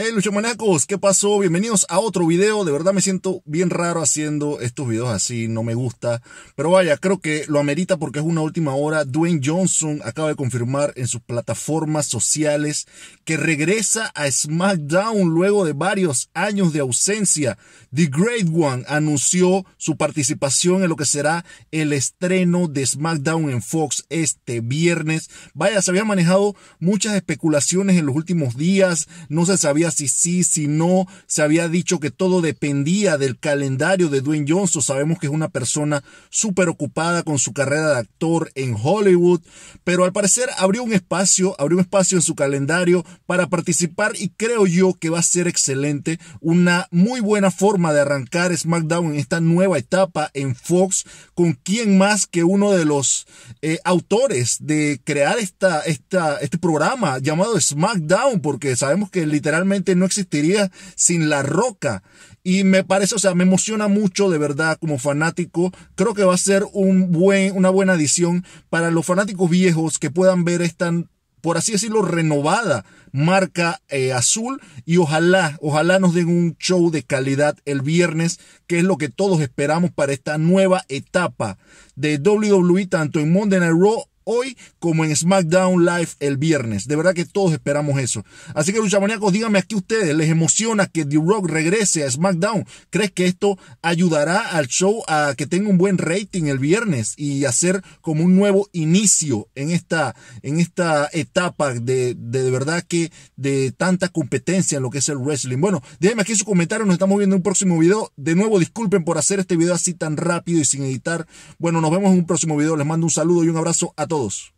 Hey Lucho Manacos, ¿qué pasó? Bienvenidos a otro video. De verdad me siento bien raro haciendo estos videos así, no me gusta. Pero vaya, creo que lo amerita porque es una última hora. Dwayne Johnson acaba de confirmar en sus plataformas sociales que regresa a SmackDown luego de varios años de ausencia. The Great One anunció su participación en lo que será el estreno de SmackDown en Fox este viernes. Vaya, se habían manejado muchas especulaciones en los últimos días, no se sabía si sí, si no. Se había dicho que todo dependía del calendario de Dwayne Johnson. Sabemos que es una persona súper ocupada con su carrera de actor en Hollywood. Pero al parecer abrió un espacio, abrió un espacio en su calendario para participar y creo yo que va a ser excelente. Una muy buena forma de arrancar SmackDown en esta nueva etapa en Fox. ¿Con quién más que uno de los eh, autores de crear esta, esta, este programa llamado SmackDown? Porque sabemos que literalmente no existiría sin La Roca. Y me parece, o sea, me emociona mucho de verdad como fanático. Creo que va a ser un buen, una buena adición para los fanáticos viejos que puedan ver esta por así decirlo, renovada marca eh, azul y ojalá, ojalá nos den un show de calidad el viernes, que es lo que todos esperamos para esta nueva etapa de WWE, tanto en Monday Night Raw hoy como en SmackDown Live el viernes. De verdad que todos esperamos eso. Así que luchamaníacos, díganme aquí ustedes, ¿les emociona que The Rock regrese a SmackDown? ¿Crees que esto ayudará al show a que tenga un buen rating el viernes y hacer como un nuevo inicio en esta, en esta etapa de, verdad que de tanta competencia en lo que es el wrestling? Bueno, déjenme aquí su comentario, nos estamos viendo en un próximo video. De nuevo, disculpen por hacer este video así tan rápido y sin editar. Bueno, nos vemos en un próximo video. Les mando un saludo y un abrazo a todos. ¡Gracias